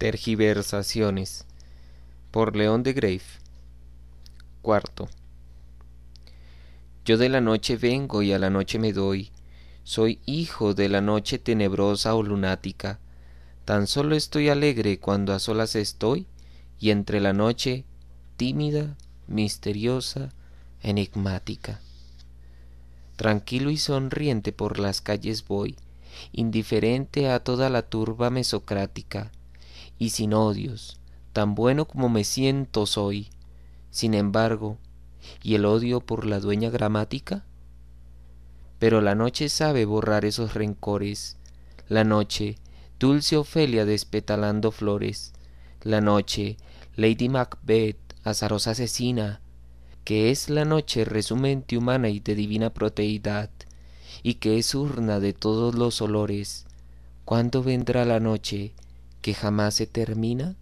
Tergiversaciones por León de Grave. Cuarto. Yo de la noche vengo y a la noche me doy. Soy hijo de la noche tenebrosa o lunática. Tan solo estoy alegre cuando a solas estoy y entre la noche tímida, misteriosa, enigmática. Tranquilo y sonriente por las calles voy, indiferente a toda la turba mesocrática y sin odios, tan bueno como me siento soy. Sin embargo, ¿y el odio por la dueña gramática? Pero la noche sabe borrar esos rencores, la noche, dulce Ofelia despetalando flores, la noche, Lady Macbeth, azarosa asesina, que es la noche resumente humana y de divina proteidad, y que es urna de todos los olores. ¿Cuándo vendrá la noche? que jamás se termina